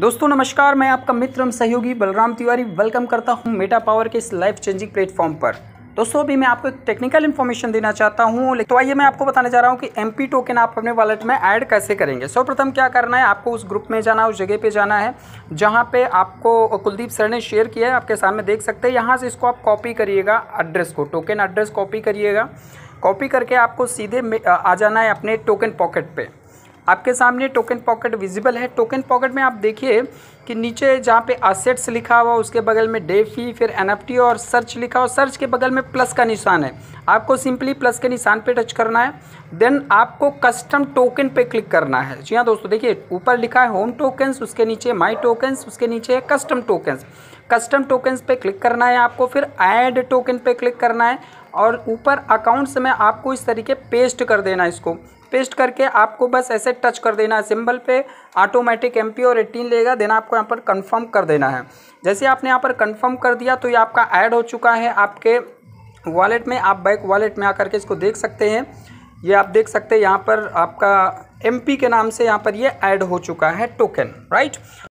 दोस्तों नमस्कार मैं आपका मित्र एवं सहयोगी बलराम तिवारी वेलकम करता हूं मेटा पावर के इस लाइफ चेंजिंग प्लेटफॉर्म पर दोस्तों अभी मैं आपको एक टेक्निकल इन्फॉर्मेशन देना चाहता हूं तो आइए मैं आपको बताने जा रहा हूं कि एम टोकन आप अपने वॉलेट में ऐड कैसे करेंगे सर्वप्रथम क्या करना है आपको उस ग्रुप में जाना उस जगह पर जाना है जहाँ पर आपको कुलदीप सर ने शेयर किया है आपके सामने देख सकते हैं यहाँ से इसको आप कॉपी करिएगा एड्रेस को टोकन एड्रेस कॉपी करिएगा कॉपी करके आपको सीधे आ जाना है अपने टोकन पॉकेट पर आपके सामने टोकन पॉकेट विजिबल है टोकन पॉकेट में आप देखिए कि नीचे जहाँ पे असेट्स लिखा हुआ उसके बगल में डे फी फिर एन और सर्च लिखा हुआ सर्च के बगल में प्लस का निशान है आपको सिंपली प्लस के निशान पे टच करना है देन आपको कस्टम टोकन पे क्लिक करना है जी हाँ दोस्तों देखिए ऊपर लिखा है होम टोकन्स उसके नीचे माई टोकन्स उसके नीचे है कस्टम टोकन्स कस्टम टोकन्स पे क्लिक करना है आपको फिर ऐड टोकन पे क्लिक करना है और ऊपर अकाउंट्स में आपको इस तरीके पेस्ट कर देना है इसको पेस्ट करके आपको बस ऐसे टच कर देना है सिंबल पे ऑटोमेटिक एम पी और एटीन लेगा देन आपको यहाँ पर कंफर्म कर देना है जैसे आपने यहाँ पर कंफर्म कर दिया तो ये आपका ऐड हो चुका है आपके वॉलेट में आप बाइक वॉलेट में आकर के इसको देख सकते हैं ये आप देख सकते हैं यहाँ पर आपका एम के नाम से यहाँ पर ये ऐड हो चुका है टोकन राइट